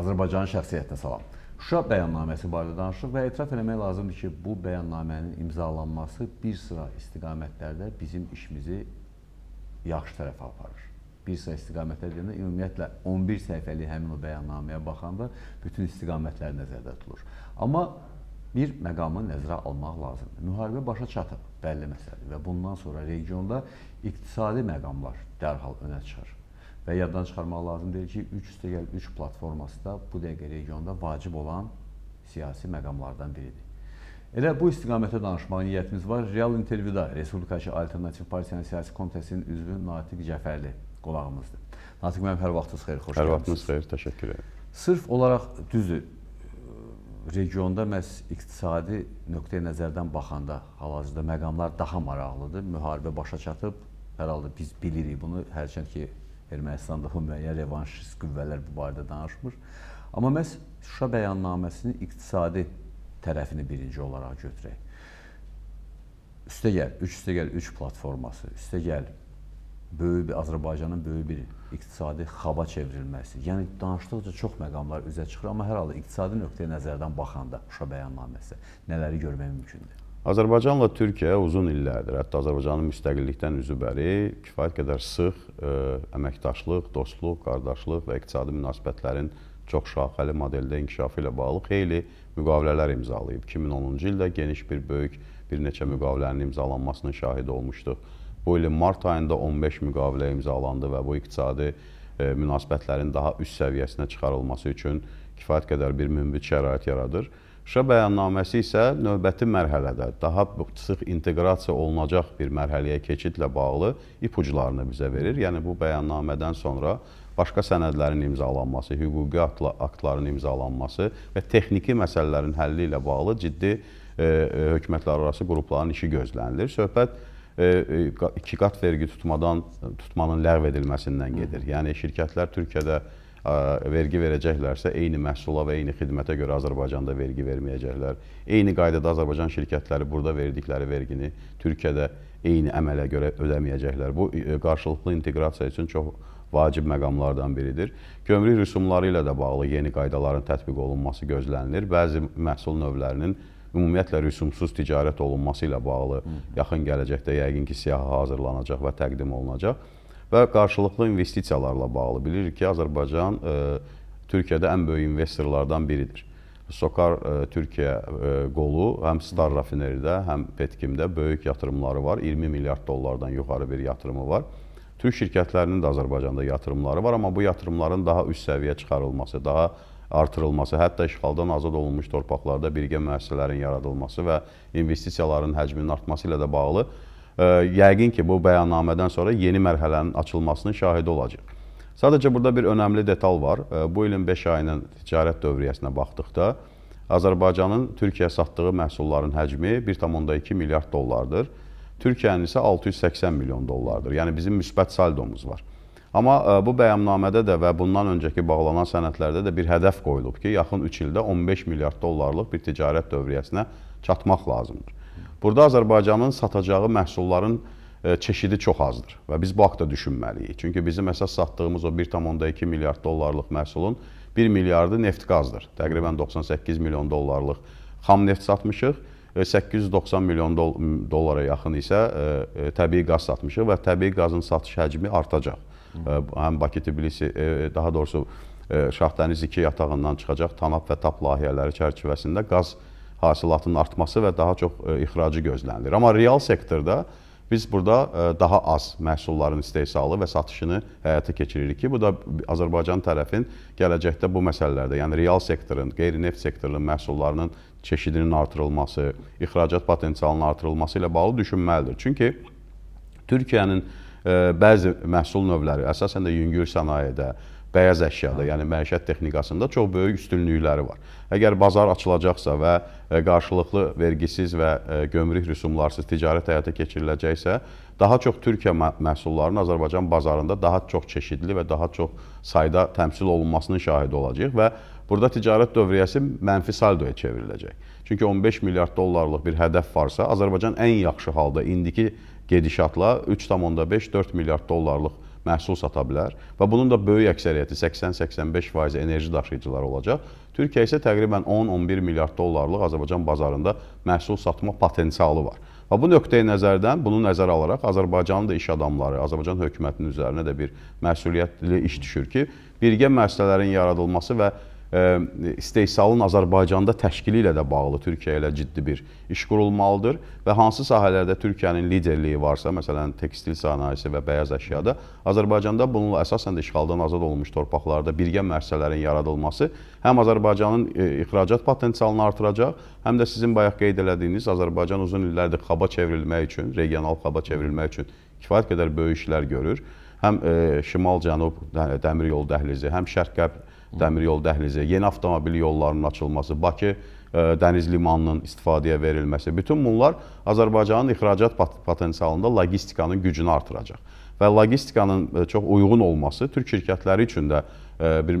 Azərbaycanın şəxsiyyətinə salam. Şuşa bəyannaməsi barədə danışıq və etiraf eləmək lazımdır ki, bu bəyannamənin imzalanması bir sıra istiqamətlərdə bizim işimizi yaxşı tərəfə aparır. Bir sıra istiqamətlər deyəndə ümumiyyətlə 11 səhifəli həmin o bəyannaməyə baxanda bütün istiqamətlər nəzərdə tutulur. Amma bir məqamı nəzərə almaq lazımdır. Müharibə başa çatıb, bəlli məsələdir və bundan sonra regionda iqtisadi məqamlar dərhal önə çıxır. Və yaddan çıxarmaq lazım deyil ki, 3 üstəgəl 3 platforması da bu dəqiqə regionda vacib olan siyasi məqamlardan biridir. Elə bu istiqamətə danışmaq niyyətimiz var. Real intervyuda Respublikaçı Alternativ Partiyanın siyasi komitəsinin üzvü Natiq Cəfərli qulağımızdır. Natiq müəllim, hər vaxtınız xeyir, xoş gəlmisiniz. Hər vaxtınız xeyir, təşəkkür edirəm. Sırf olaraq düzdür, e, regionda məhz iqtisadi nöqtəyə nəzərdən baxanda hal-hazırda məqamlar daha maraqlıdır. Müharibə başa çatıb, hər halda biz bilirik bunu, hərçənd ki, Ermənistandakı müəyyən revanşist qüvvələr bu barədə danışmır. Amma məhz Şuşa bəyannaməsinin iqtisadi tərəfini birinci olaraq götürək. Üstəgəl, 3 üstəgəl 3 platforması, üstəgəl böyük bir Azərbaycanın böyük bir iqtisadi xaba çevrilməsi. Yəni danışdıqca çox məqamlar üzə çıxır, amma hər halda iqtisadi nöqteyi nəzərdən baxanda Şuşa bəyannaməsi nələri görmək mümkündür? Azərbaycanla Türkiyə uzun illərdir, hətta Azərbaycanın müstəqillikdən üzübəri kifayət qədər sıx ə, e, əməkdaşlıq, dostluq, qardaşlıq və iqtisadi münasibətlərin çox şaxəli modeldə inkişafı ilə bağlı xeyli müqavilələr imzalayıb. 2010-cu ildə geniş bir böyük bir neçə müqavilənin imzalanmasının şahidi olmuşduq. Bu ilin mart ayında 15 müqavilə imzalandı və bu iqtisadi e, münasibətlərin daha üst səviyyəsinə çıxarılması üçün kifayət qədər bir münbit şərait yaradır. Şuşa bəyannaməsi isə növbəti mərhələdə daha sıx inteqrasiya olunacaq bir mərhələyə keçidlə bağlı ipuclarını bizə verir. Yəni bu bəyannamədən sonra başqa sənədlərin imzalanması, hüquqi aktların imzalanması və texniki məsələlərin həlli ilə bağlı ciddi e, e hökumətlər arası qrupların işi gözlənilir. Söhbət e, e iki qat vergi tutmadan tutmanın ləğv edilməsindən gedir. Yəni şirkətlər Türkiyədə vergi verəcəklərsə, eyni məhsula və eyni xidmətə görə Azərbaycanda vergi verməyəcəklər. Eyni qaydada Azərbaycan şirkətləri burada verdikləri vergini Türkiyədə eyni əmələ görə ödəməyəcəklər. Bu e, qarşılıqlı inteqrasiya üçün çox vacib məqamlardan biridir. Gömrük rüsumları ilə də bağlı yeni qaydaların tətbiq olunması gözlənilir. Bəzi məhsul növlərinin ümumiyyətlə rüsumsuz ticarət olunması ilə bağlı yaxın gələcəkdə yəqin ki, siyaha hazırlanacaq və təqdim olunacaq və qarşılıqlı investisiyalarla bağlı. Bilirik ki, Azərbaycan ə, e, Türkiyədə ən böyük investorlardan biridir. Sokar ə, e, Türkiyə ə, e, qolu həm Star rafineridə, həm Petkimdə böyük yatırımları var. 20 milyard dollardan yuxarı bir yatırımı var. Türk şirkətlərinin də Azərbaycanda yatırımları var, amma bu yatırımların daha üst səviyyə çıxarılması, daha artırılması, hətta işğaldan azad olunmuş torpaqlarda birgə müəssisələrin yaradılması və investisiyaların həcminin artması ilə də bağlı yəqin ki, bu bəyannamədən sonra yeni mərhələnin açılmasının şahidi olacaq. Sadəcə burada bir önəmli detal var. Bu ilin 5 ayının ticarət dövriyyəsinə baxdıqda Azərbaycanın Türkiyəyə satdığı məhsulların həcmi 1,2 milyard dollardır. Türkiyənin isə 680 milyon dollardır. Yəni bizim müsbət saldomuz var. Amma e, bu bəyannamədə də və bundan öncəki bağlanan sənədlərdə də bir hədəf qoyulub ki, yaxın 3 ildə 15 milyard dollarlıq bir ticarət dövriyyəsinə çatmaq lazımdır. Burada Azərbaycanın satacağı məhsulların e, çeşidi çox azdır və biz bu haqda düşünməliyik. Çünki bizim əsas satdığımız o 1,2 milyard dollarlıq məhsulun 1 milyardı neft-qazdır. Təqribən 98 milyon dollarlıq xam neft satmışıq. 890 e, milyon dollara yaxın isə e, təbii qaz satmışıq və təbii qazın satış həcmi artacaq. Həm Bakı-Tbilisi, daha doğrusu Şahdəniz 2 yatağından çıxacaq TANAP və TAP layihələri çərçivəsində qaz satacaq hasilatın artması və daha çox e, ixracı gözlənilir. Amma real sektorda biz burada e, daha az məhsulların istehsalı və satışını həyata keçiririk ki, bu da Azərbaycan tərəfin gələcəkdə bu məsələlərdə, yəni real sektorun, qeyri-neft sektorunun məhsullarının çeşidinin artırılması, ixracat potensialının artırılması ilə bağlı düşünməlidir. Çünki Türkiyənin e, bəzi məhsul növləri, əsasən də yüngül sənayedə, bəyaz əşyada, yəni məişət texnikasında çox böyük üstünlükləri var. Əgər bazar açılacaqsa və e, qarşılıqlı vergisiz və e, gömrük rüsumlarsız ticarət həyata keçiriləcəksə, daha çox Türkiyə məhsullarının Azərbaycan bazarında daha çox çeşidli və daha çox sayda təmsil olunmasının şahidi olacağıq və burada ticarət dövriyyəsi mənfi saldoya çevriləcək. Çünki 15 milyard dollarlıq bir hədəf varsa, Azərbaycan ən yaxşı halda indiki gedişatla 3,5-4 milyard dollarlıq məhsul sata bilər və bunun da böyük əksəriyyəti 80-85% enerji daşıyıcıları olacaq. Türkiyə isə təqribən 10-11 milyard dollarlıq Azərbaycan bazarında məhsul satma potensialı var. Və bu nöqtəyə nəzərdən, bunu nəzərə alaraq Azərbaycanın da iş adamları, Azərbaycan hökumətinin üzərinə də bir məsuliyyətli iş düşür ki, birgə müəssisələrin yaradılması və istehsalın Azərbaycanda təşkili ilə də bağlı Türkiyə ilə ciddi bir iş qurulmalıdır və hansı sahələrdə Türkiyənin liderliyi varsa, məsələn, tekstil sənayesi və bəyaz əşyada, Azərbaycanda bununla əsasən də işğaldan azad olunmuş torpaqlarda birgə müəssisələrin yaradılması həm Azərbaycanın e, ixracat potensialını artıracaq, həm də sizin bayaq qeyd elədiyiniz Azərbaycan uzun illərdir xaba çevrilmək üçün, regional xaba çevrilmək üçün kifayət qədər böyük işlər görür. Həm e, şimal-cənub dəmir yolu dəhlizi, həm şərq-qərb dəmiryol dəhlizi, yeni avtomobil yollarının açılması, Bakı e, dəniz limanının istifadəyə verilməsi, bütün bunlar Azərbaycanın ixracat potensialında logistikanın gücünü artıracaq. Və logistikanın e, çox uyğun olması Türk şirkətləri üçün də e, bir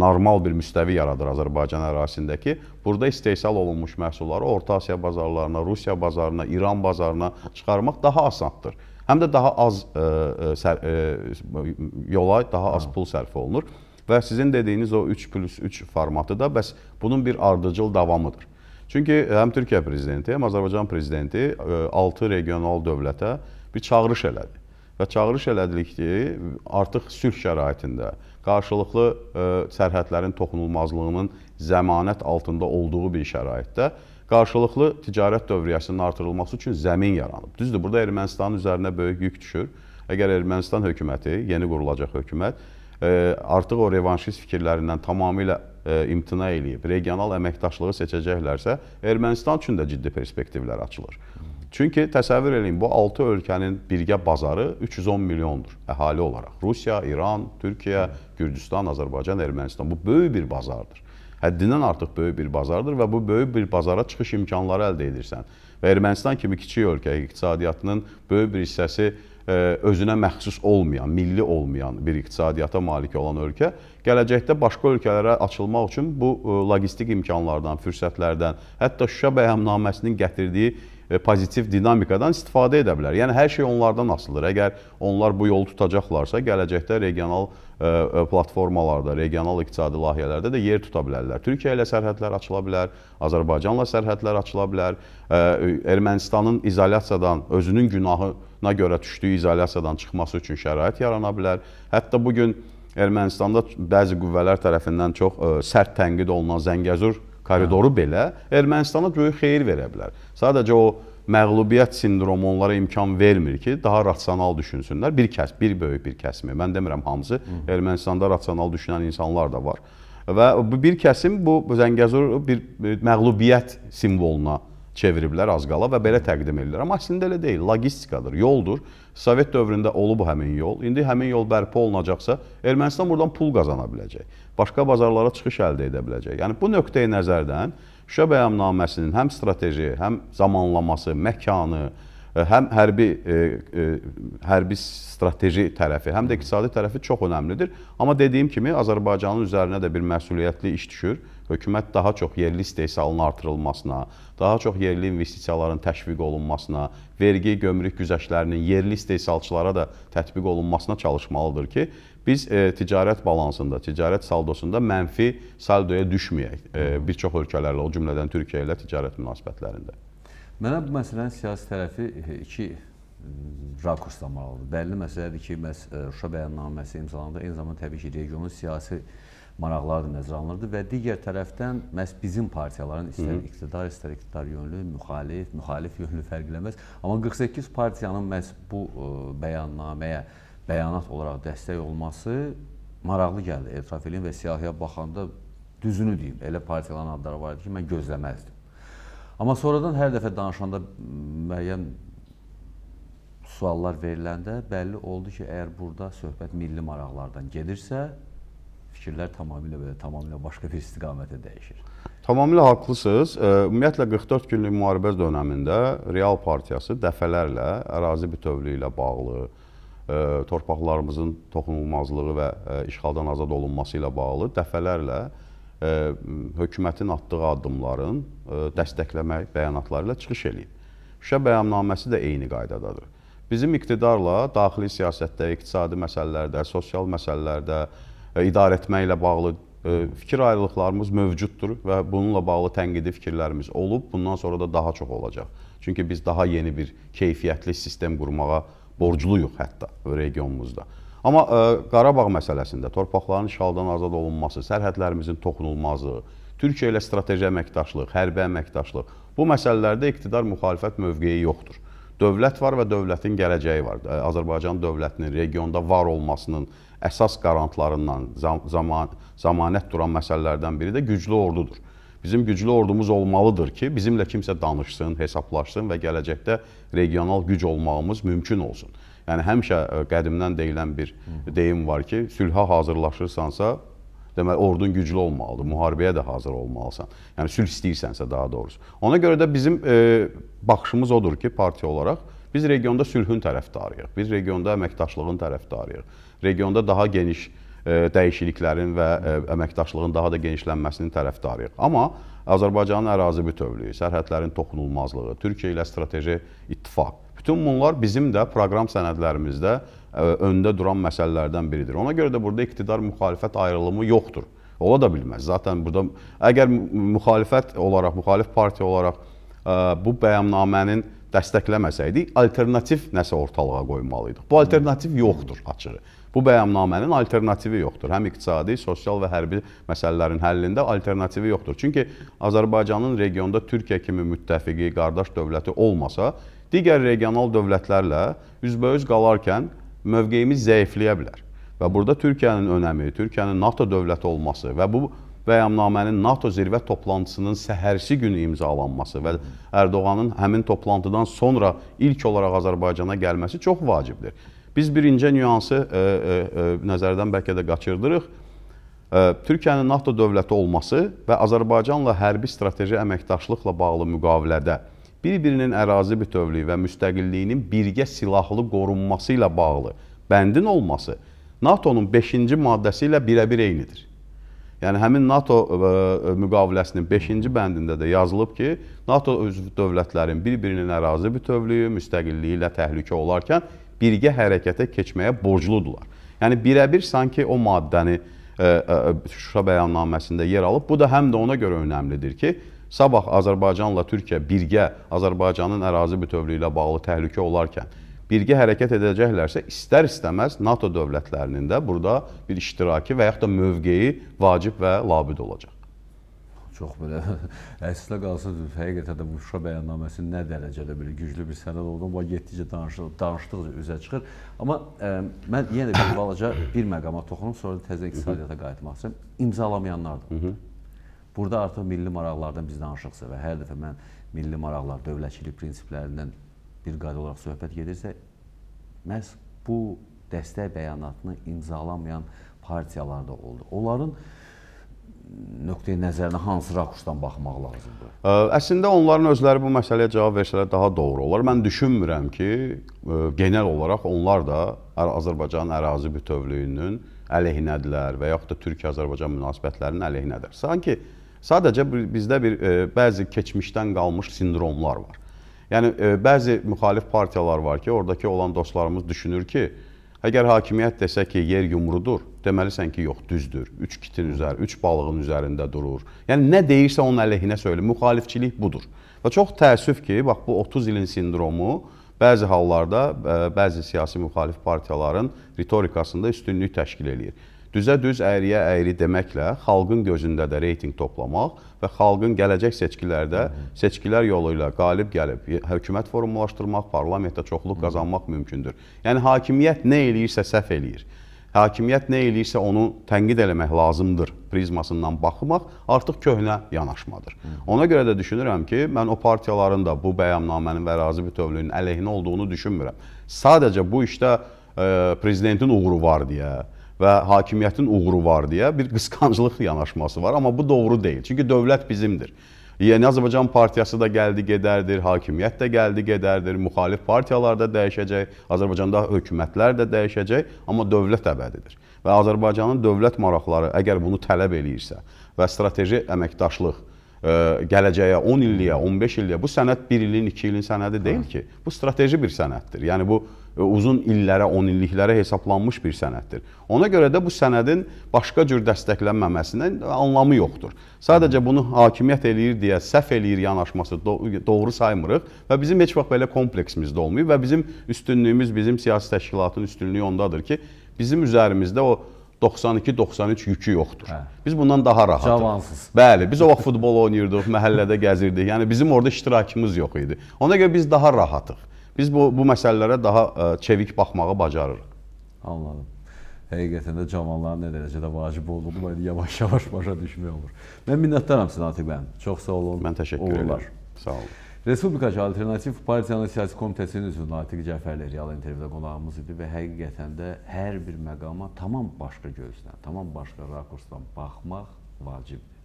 normal bir müstəvi yaradır Azərbaycan ərazisindəki. Burada istehsal olunmuş məhsulları Orta Asiya bazarlarına, Rusiya bazarına, İran bazarına çıxarmaq daha asandır. Həm də daha az ə, ə, yola daha az hə. pul sərf olunur. Və sizin dediyiniz o 3 plus 3 formatı da bəs bunun bir ardıcıl davamıdır. Çünki həm Türkiyə prezidenti, həm Azərbaycan prezidenti 6 e, regional dövlətə bir çağırış elədi. Və çağırış elədilik ki, artıq sülh şəraitində qarşılıqlı e, sərhədlərin toxunulmazlığının zəmanət altında olduğu bir şəraitdə qarşılıqlı ticarət dövriyyəsinin artırılması üçün zəmin yaranıb. Düzdür, burada Ermənistanın üzərinə böyük yük düşür. Əgər Ermənistan hökuməti, yeni qurulacaq hökumət artıq o revanşist fikirlərindən tamamilə e, imtina eləyib, regional əməkdaşlığı seçəcəklərsə, Ermənistan üçün də ciddi perspektivlər açılır. Çünki təsəvvür eləyin, bu 6 ölkənin birgə bazarı 310 milyondur əhali olaraq. Rusiya, İran, Türkiyə, Gürcüstan, Azərbaycan, Ermənistan. Bu böyük bir bazardır. Həddindən artıq böyük bir bazardır və bu böyük bir bazara çıxış imkanları əldə edirsən. Və Ermənistan kimi kiçik ölkə iqtisadiyyatının böyük bir hissəsi özünə məxsus olmayan, milli olmayan bir iqtisadiyyata malik olan ölkə gələcəkdə başqa ölkələrə açılmaq üçün bu e, logistik imkanlardan, fürsətlərdən, hətta Şuşa bəyannaməsinin gətirdiyi E, pozitiv dinamikadan istifadə edə bilər. Yəni hər şey onlardan asılıdır. Əgər onlar bu yolu tutacaqlarsa, gələcəkdə regional e, e, platformalarda, regional iqtisadi layihələrdə də yer tuta bilərlər. Türkiyə ilə sərhədlər açıla bilər, Azərbaycanla sərhədlər açıla bilər. Ermənistanın izolyasiyadan, özünün günahına görə düşdüyü izolyasiyadan çıxması üçün şərait yarana bilər. Hətta bu gün Ermənistanda bəzi qüvvələr tərəfindən çox sərt tənqid olunan Zəngəzur koridoru belə Ermənistana böyük xeyir verə bilər. Sadəcə o məğlubiyyət sindromu onlara imkan vermir ki, daha rasional düşünsünlər. Bir kəs, bir böyük bir kəsmi. Mən demirəm hamısı. Ermənistanda rasional düşünən insanlar da var. Və bir kəsim bu Zəngəzur bir məğlubiyyət simvoluna çeviriblər az qala və belə təqdim edirlər. Amma əslində elə deyil, logistikadır, yoldur. Sovet dövründə olub həmin yol. İndi həmin yol bərpa olunacaqsa, Ermənistan buradan pul qazana biləcək. Başqa bazarlara çıxış əldə edə biləcək. Yəni bu nöqteyi nəzərdən Şuşa bəyannaməsinin həm strateji, həm zamanlaması, məkanı, E, həm hərbi e, e, hərbi strateji tərəfi, həm də iqtisadi tərəfi çox önəmlidir. Amma dediyim kimi Azərbaycanın üzərinə də bir məsuliyyətli iş düşür. Hökumət daha çox yerli istehsalın artırılmasına, daha çox yerli investisiyaların təşviq olunmasına, vergi, gömrük güzəştlərinin yerli istehsalçılara da tətbiq olunmasına çalışmalıdır ki, biz e, ticarət balansında, ticarət saldosunda mənfi saldoya düşməyək e, bir çox ölkələrlə, o cümlədən Türkiyə ilə ticarət münasibətlərində. Mənə bu məsələnin siyasi tərəfi e, iki e, rakursdan maraqlıdır. Bəlli məsələdir ki, məhz Şuşa e, bəyannaməsi imzalandı. Eyni zamanda təbii ki, regionun siyasi maraqları da nəzərə alınırdı və digər tərəfdən məhz bizim partiyaların istər iqtidar, istər iqtidar yönlü, müxalif, müxalif yönlü fərqlənməz. Amma 48 partiyanın məhz bu bəyannaməyə bəyanat olaraq dəstək olması maraqlı gəldi. Etiraf edeyim və siyahıya baxanda düzünü deyim. Elə partiyaların adları var idi ki, mən gözləməzdim. Amma sonradan hər dəfə danışanda müəyyən suallar veriləndə bəlli oldu ki, əgər burada söhbət milli maraqlardan gedirsə, fikirlər tamamilə belə tamamilə başqa bir istiqamətə dəyişir. Tamamilə haqlısınız. E, ümumiyyətlə 44 günlük müharibə dövründə Real partiyası dəfələrlə ərazi bütövlüyü ilə bağlı, e, torpaqlarımızın toxunulmazlığı və e, işğaldan azad olunması ilə bağlı dəfələrlə E, hökumətin atdığı addımların e, dəstəkləmək bəyanatları ilə çıxış eləyib. Şuşa bəyannaməsi də eyni qaydadadır. Bizim iqtidarla daxili siyasətdə, iqtisadi məsələlərdə, sosial məsələlərdə, e, idarəetmə ilə bağlı fikir ayrılıqlarımız mövcuddur və bununla bağlı tənqidi fikirlərimiz olub, bundan sonra da daha çox olacaq. Çünki biz daha yeni bir keyfiyyətli sistem qurmağa borcluyuq hətta regionumuzda. Amma ə, e, Qarabağ məsələsində torpaqların işğaldan azad olunması, sərhədlərimizin toxunulmazlığı, Türkiyə ilə strateji əməkdaşlıq, hərbi əməkdaşlıq, bu məsələlərdə iqtidar müxalifət mövqeyi yoxdur. Dövlət var və dövlətin gələcəyi var. E, Azərbaycan dövlətinin regionda var olmasının əsas qarantlarından, zaman, zamanət duran məsələlərdən biri də güclü ordudur. Bizim güclü ordumuz olmalıdır ki, bizimlə kimsə danışsın, hesablaşsın və gələcəkdə regional güc olmağımız mümkün olsun. Yəni həmişə e, qədimdən deyilən bir deyim var ki, sülhə hazırlaşırsansa, deməli ordun güclü olmalıdır, müharibəyə də hazır olmalısan. Yəni sülh istəyirsənsə daha doğrusu. Ona görə də bizim e, baxışımız odur ki, partiya olaraq biz regionda sülhün tərəfdarıyıq. Biz regionda əməkdaşlığın tərəfdarıyıq. Regionda daha geniş E, dəyişikliklərin və e, əməkdaşlığın daha da genişlənməsinin tərəfdarıyıq. Amma Azərbaycanın ərazi bütövlüyü, sərhədlərin toxunulmazlığı, Türkiyə ilə strateji ittifaq, bütün bunlar bizim də proqram sənədlərimizdə e, öndə duran məsələlərdən biridir. Ona görə də burada iqtidar müxalifət ayrılımı yoxdur. Ola da bilməz. Zaten burada əgər müxalifət olaraq, müxalif partiya olaraq bu bəyannamenin dəstəkləməsəydik, alternativ nəsə ortalığa qoymalıydıq. Bu alternativ yoxdur, açığı. Bu bəyannamənin alternativi yoxdur. Həm iqtisadi, sosial və hərbi məsələlərin həllində alternativi yoxdur. Çünki Azərbaycanın regionda Türkiyə kimi müttəfiqi, qardaş dövləti olmasa, digər regional dövlətlərlə üzbəüz qalarkən mövqeyimiz zəifləyə bilər. Və burada Türkiyənin önəmi, Türkiyənin NATO dövləti olması və bu bəyannamənin NATO zirvə toplantısının səhərsi günü imzalanması və Ərdoğanın həmin toplantıdan sonra ilk olaraq Azərbaycana gəlməsi çox vacibdir. Biz bir incə nüansı ə, ə, ə, nəzərdən bəlkə də qaçırdırıq. Ə, e, Türkiyənin NATO dövləti olması və Azərbaycanla hərbi strateji əməkdaşlıqla bağlı müqavilədə bir-birinin ərazi bütövlüyü və müstəqilliyinin birgə silahlı qorunması ilə bağlı bəndin olması NATO-nun 5-ci maddəsi ilə birə-bir eynidir. Yəni həmin NATO ə, e, e, müqaviləsinin 5-ci bəndində də yazılıb ki, NATO üzv dövlətlərin bir-birinin ərazi bütövlüyü, müstəqilliyi ilə təhlükə olarkən birgə hərəkətə keçməyə borcludurlar. Yəni birəbir sanki o maddəni e, e, Şuşa bəyannaməsində yer alıb. Bu da həm də ona görə önəmlidir ki, sabah Azərbaycanla Türkiyə birgə Azərbaycanın ərazi bütövlüyü ilə bağlı təhlükə olarkən birgə hərəkət edəcəklərsə, istər-istəməz NATO dövlətlərinin də burada bir iştiraki və yaxud da mövqeyi vacib və labid olacaq çox belə əslə qalsa həqiqətən də bu Şuşa bəyannaməsi nə dərəcədə belə güclü bir sənəd oldu. Bu getdikcə danışılır, danışdıqca üzə çıxır. Amma ə, e, mən yenə də bir balaca bir məqama toxunum, sonra təzə iqtisadiyyata qayıtmaq istəyirəm. İmzalamayanlardır. Burada artıq milli maraqlardan biz danışıqsa və hər dəfə mən milli maraqlar, dövlətçilik prinsiplərindən bir qayda olaraq söhbət gedirsə, məhz bu dəstək bəyanatını imzalamayan partiyalarda oldu. Onların nöqteyi nəzərinə hansı rakursdan baxmaq lazımdır? Əslində onların özləri bu məsələyə cavab versələr daha doğru olar. Mən düşünmürəm ki, genel olaraq onlar da Azərbaycanın ərazi bütövlüyünün əleyhinədirlər və yaxud da Türkiyə-Azərbaycan münasibətlərinin əleyhinədir. Sanki sadəcə bizdə bir bəzi keçmişdən qalmış sindromlar var. Yəni bəzi müxalif partiyalar var ki, oradakı olan dostlarımız düşünür ki, Əgər hakimiyyət desə ki, yer yumrudur, deməlisən ki, yox, düzdür. 3 kitin üzərində, 3 balığın üzərində durur. Yəni nə deyirsə onun əleyhinə söylür. Müxalifçilik budur. Və çox təəssüf ki, bax bu 30 ilin sindromu bəzi hallarda bəzi siyasi müxalif partiyaların ritorikasında üstünlük təşkil eləyir. Düzə-düz əyriyə əyri deməklə xalqın gözündə də reyting toplamaq və xalqın gələcək seçkilərdə seçkilər yolu ilə qalib gəlib hökumət formalaşdırmaq, parlamentdə çoxluq qazanmaq mümkündür. Yəni hakimiyyət nə eləyirsə səhv eləyir. Hakimiyyət nə eləyirsə onu tənqid eləmək lazımdır prizmasından baxmaq artıq köhnə yanaşmadır. Ona görə də düşünürəm ki, mən o partiyaların da bu bəyamnamənin və ərazi bütövlüyünün əleyhinə olduğunu düşünmürəm. Sadəcə bu işdə ə, e, prezidentin uğuru var deyə, və hakimiyyətin uğuru var deyə bir qısqanclıq yanaşması var. Amma bu doğru deyil. Çünki dövlət bizimdir. Yeni Azərbaycan partiyası da gəldi gedərdir, hakimiyyət də gəldi gedərdir, müxalif partiyalar da dəyişəcək, Azərbaycanda hökumətlər də dəyişəcək, amma dövlət əbədidir. Və Azərbaycanın dövlət maraqları əgər bunu tələb eləyirsə və strateji əməkdaşlıq ə, e, gələcəyə 10 illiyə, 15 illiyə bu sənəd 1 ilin, 2 ilin sənədi deyil ki, bu strateji bir sənəddir. Yəni bu uzun illərə, 10 illiklərə hesablanmış bir sənəddir. Ona görə də bu sənədin başqa cür dəstəklənməməsinin anlamı yoxdur. Sadəcə bunu hakimiyyət eləyir deyə səhv eləyir yanaşması doğru saymırıq və bizim heç vaxt belə kompleksimiz də olmayıb və bizim üstünlüyümüz, bizim siyasi təşkilatın üstünlüyü ondadır ki, bizim üzərimizdə o 92-93 yükü yoxdur. Hə. Biz bundan daha rahatıq. Cavansız. Bəli, biz o vaxt futbol oynayırdıq, məhəllədə gəzirdik. Yəni bizim orada iştirakımız yox idi. Ona görə biz daha rahatıq. Biz bu, bu məsələlərə daha ə, e, çevik baxmağı bacarırıq. Anladım. Həqiqətən də cavanların nə dərəcədə vacib olduğunu belə yavaş-yavaş başa düşmək olur. Mən minnətdaram sizə Natiq bənim. Çox sağ olun. Mən təşəkkür Uğurlar. edirəm. Sağ olun. Respublikaçı Alternativ Partiyanın Siyasi Komitəsinin üzvü Natiq Cəfərli real intervyuda qonağımız idi və həqiqətən də hər bir məqama tamam başqa gözdən, tamam başqa rakursdan baxmaq vacibdir.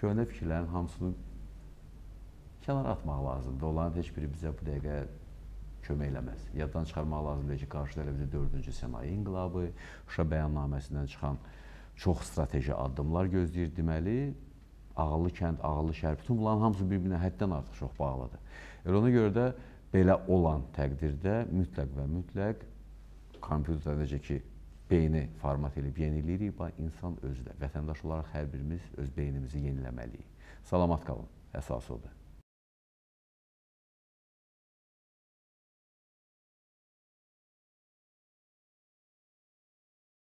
Köhnə fikirlərin hamısını kənara atmaq lazımdır. Onların heç biri bizə bu dəqiqə kömək eləməz. Yaddan çıxarmaq lazımdır ki, qarşı tərəfdə 4-cü sənaye inqilabı, Şuşa bəyannaməsindən çıxan çox strateji addımlar gözləyir. Deməli, Ağıllı kənd, Ağıllı şəhər, bütün bunların hamısı bir-birinə həddən artıq çox bağlıdır. Elə ona görə də belə olan təqdirdə mütləq və mütləq kompüterdə necə ki, beyni format edib yeniliyirik, insan özü də, vətəndaş olaraq hər birimiz öz beynimizi yeniləməliyik. Salamat qalın, əsas odur.